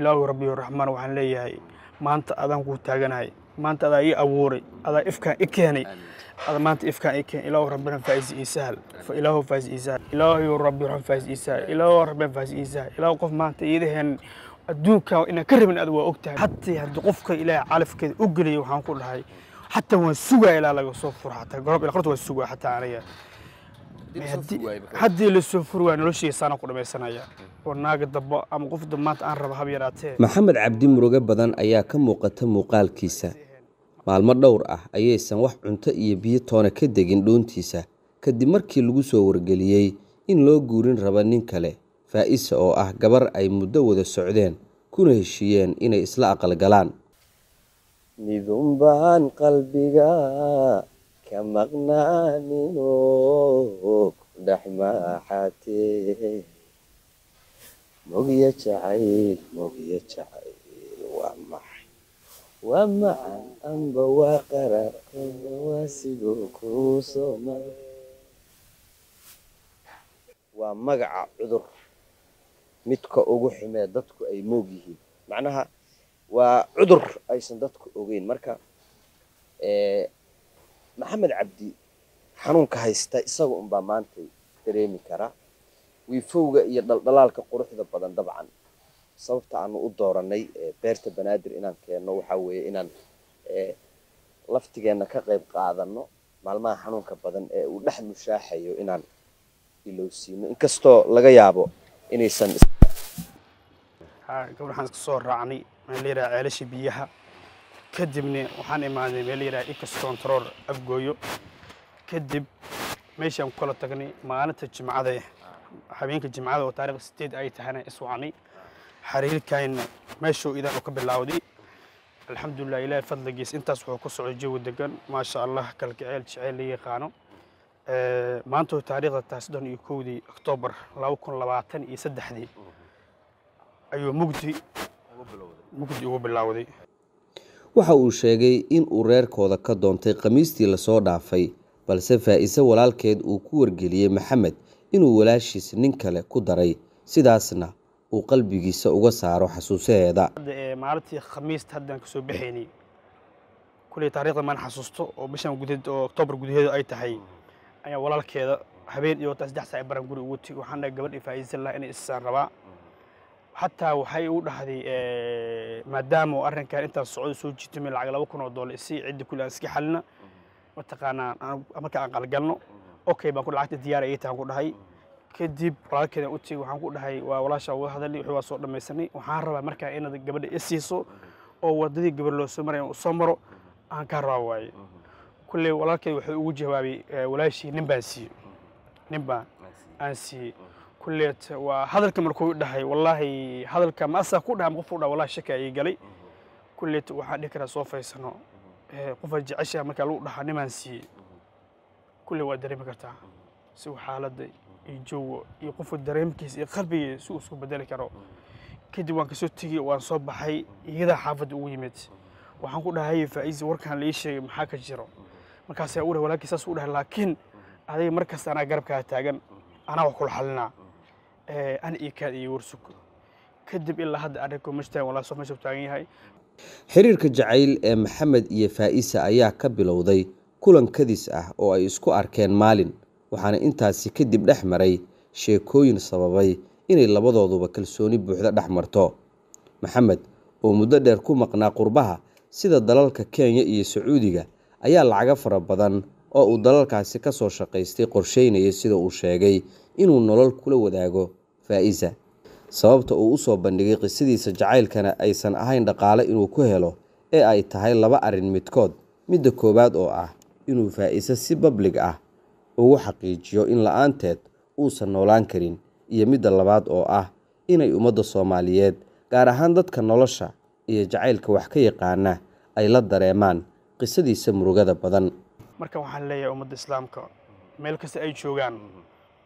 ilaahu rabbiyo raxmaan waxaan leeyahay maanta adaan kuu taaganahay maanta adaa ii abuuray adaa ifkaan i keenay maanta ifkaan i keenay ilaahu rabbina faa'is ii sahal ilaahu faa'is ii sahal ilaahu rabbi ruxun faa'is ii sahal ilaahu rabbina faa'is ii sahal ilaahu qof maanta iida adduunka inaan ka rabin aad waa ogtahay hatii haddii qofka ilaahay calafkeeda u geliyay waxaan ku dhahay xataa waan sugaa ilaa laga soo furo xataa gorobta waan sugaa xataa aniga haddii lasoo fur waa noloshiisaana ku dhammaysanaya oo naaga damba ama qofda maanta aan raba hab yaraatee maxamed cabdi murugo badan ayaa ka muuqata muuqaalkiisa maalmo dhowr ah ayaysan wax cunto iyo biyo toona ka degin dhoontiisa kadib markii lagu soo wargeliyey in loo guurin raba nin kale faa'isa oo ah gabar ay muddo wada socdeen kuna heshiiyeen inay isla aqalgalaan ka maqnaan inuu ku dhex maaxaatee jacayl mogya jacayl waa maxay waa macaan amba waa qaraar amba waa siduu kuu soo mara waa magaca cudur midka ugu xumee dadku ay moog yihiin macnaha waa cudur aysan dadku ogeyn marka maxamed cabdi xanuunka haysta isaga unbaa maantay dareemi kara wiifowga iyo dhaldhalaalka quruxda badan dabcan sababta aanu u dooranay eh, beerta banaadir inaan keenno waxaa weeye inaan eh, laftigeenna ka qayb qaadano maalmaha xanuunka badan ee uu dhex mushaaxayo inaan ilowsiino inkastoo laga yaabo inaysan gabdhaxaan isku raacnay maaa la yidhaha ceelasha biyaha kadibna waxaan imaaday meel yidhaha ecos control afgooyo kadib meeshaan kula tagnay maalinta jimcada habeenka jimcada oo taariikh sideed ay tahana iswacnay xiriirkayna meeshuu idan u ka bilowday alxamdulilah ilaahay fadligiis intaas wuxuu ku socday jawi degan maasha allah kalgaceel jeceyl la yaqaano maanta taariikhda tahay soddon iyo kowdii oktoobar laba kun labaatan iyo saddexdii ayuu mugdi mugdi ugu bilowday waxa uu sheegay in uu reerkooda ka doontay khamiistii lasoo dhaafay balse faa'ise walaalkeed uu ku wargeliyey maxamed inuu walaashiis nin kale ku daray sidaasna uu qalbigiisa uga saaro xasuusaheeda eh, maalintii khamiist haddaan kasoo baxaynay kuley taarikhda maan xasuusto oo bishan gudaheed oo oktoobar gudaheedu ay tahay ayaa walaalkeeda habeen iyo wata saddex saa baran guri ugu ti waxaana gabadhii faa-iisan lahaa inay isaan rabaa xataa waxay u dhahday eh, maadaama arrinkan intaan socdo soo jitumay lacag laba kun oo dollar isi cidda kule aan iska xalina mhm. mataqaanaa marka aan qalgalno mhm. okay baan ku lacagta diyaara ii tahan ku dhahay mhm. kadib walaalkeeda u tegey waxaan ku dhahay waa walaashaa wada hadalay wixii waa soo dhammaysanay waxaan rabaa markaa inaad gabadha i siiso oo waddadii gabar loo soo maraya soo maro aan kaa rabaa waaye kulley walaalkeed wuxuu ugu jawaabay eh, walaashii nin baan siiyey nin baan aan siiyey kulleet waa hadalka markuu dhahay wallaahi hadalka ma asaa ku dhaha ma qof dhaha wallahi shaka ayay galay kulleet waxaan dhihi karaa soo faysano qofaa jeceshaha markaa lagu dhahaa nimaan siiyey kulle waa dareemi kartaa si xaaladda iyo joogo iyo qofka dareemkiisa iyo qalbiga si uu isku bedeli karo kadib waan kasoo tegey waan soo baxay iyadaa xaafadda ugu yimid waxaan ku dhahay faaiisi warkaan la ii sheegay maxaa ka jiro markaasaa u dhahay walaalkii saas u dhahay laakiin adiga markasta anaa garabkaa taagan anaa wax kula xalinaa Eh, an iyo kaad iyo warsug kadib ilaa hadda arrinko mashtaan walaa soo meesha taagan yahay xiriirka jacayl ee maxamed iyo faa'isa ayaa ka bilowday kulan kadis ah oo ay isku arkeen maalin waxaana intaasi kadib dhex maray sheekooyin sababay inay labadooduba kalsooni buuxda dhex marto maxamed oo muddo dheer ku maqnaa qurbaha sida dalalka kenya iyo sacuudiga ayaa lacaga fara badan oo uu dalalkaasi ka soo shaqaystay qorsheynaya sida uu sheegay inuu nolol kula wadaago faa'iisa sababta uu u soo bandhigay qisadiisa jacaylkana aysan ahayn dhaqaale inuu ku helo ee ay tahay laba arrin midkood midda koowaad oo ah inuu faa'iise si bablig ah ugu xaqiijiyo in la-aanteed uusan noolaan karin iyo midda labaad oo ah inay ummadda soomaaliyeed gaar ahaan dadka nolosha iyo jacaylka wax ka yaqaana ay la dareemaan qisadiisa murugada badan marka waxaan leeyahay ummadda islaamka meel kasta ay joogaan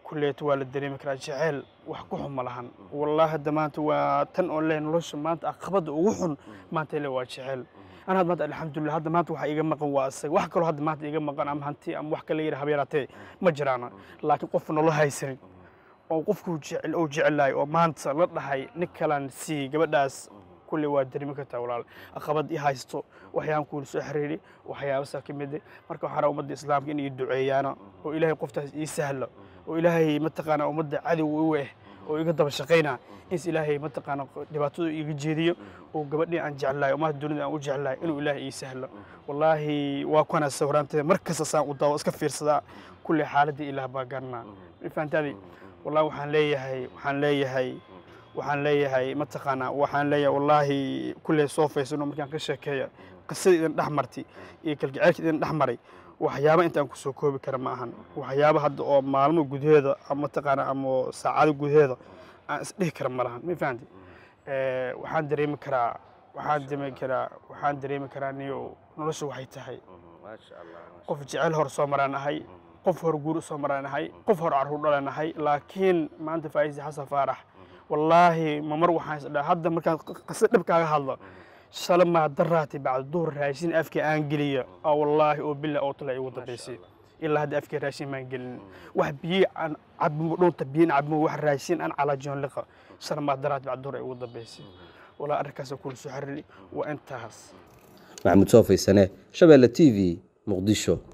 kulleeto waa la dareemi karaa jaceyl wax ku xun ma lahan wallaahi hadda maanta waa tan oo le nolosha maanta aqabadda ah, ugu xun maanta le waa jaceyl ana had maanta alxamdulilah hadda maanta waxaa iiga maqan waa isaga wax kaloo hadda maanta iiga maqan ama hanti ama wax kale yidha habeeraatee ma jiraan laakiin qof nolol haysanin oo qofkuu jecel oo jecelahay oo maanta la dhahay nin kalaan siiyey gabadhaas kulle waa dareemi kartaa walaal aqabad i haysto waxyaaban kuula soo xiriiri waxyaabasaa ka mid marka waxaa ummadda islaamka inay duceeyaana oo ilaahay qoftaas ii sahla oo ilaahay mataqaana ummadda cadow u eh oo iga daba shaqayna ins ilaahay mataqaana dhibaatada iga jeediyo oo gabadhii aan jeclahay ummaha dunida aan u jeclahay inuu ilaahay ii sahlo wallaahi waa kana sawraanta mar kasta saan u daawo iska fiirsadaa kulle xaaladii ilaah baa garanaa fahantaadi wallaahi waxaan leeyahay waxaan leeyahay waxaan leeyahay mataqaana waxaan leeyahay wallaahi kulle soo faysano markaan ka sheekeeya qisada idin dhex martay iyo kalgaceylka idin dhex maray waxyaaba intaan kusoo koobi kara ma ahan waxyaaba hadda oo maalmo gudaheeda ama mataqaana ama saacado gudaheeda aan isdhihi kara ma ma fahanti eh, waxaan dareemi karaa waxaan dareemi karaa waxaan dareemi karaa niyo nolosha waxay tahay mm-hmm. qof jecel hor soo maraan ahay mm-hmm. qof hor guur usoo maraan ahay mm-hmm. qof hor carruur dhalan ahay laakiin maanta faaiisi xasan faarax wallaahi ma mar waxaan isdhaa hadda markaan qisa dhibkaaga hadlo sala mahadda raati bacda raashin afka aan geliya oo mm. ah, wallaahi oo bila oo igu dambaysay ilaa hadda afka raashin maan gelin mm. wax biyi aan cabimo dhunta biyin cabimo wax raashin aan calaajiyon liqa sala mahadda raati bacda duhur igu dambaysay mm. walaa arrinkaasoo kula soo xarili waa intaas maxamuud soo faysane shabeelle t v muqdisho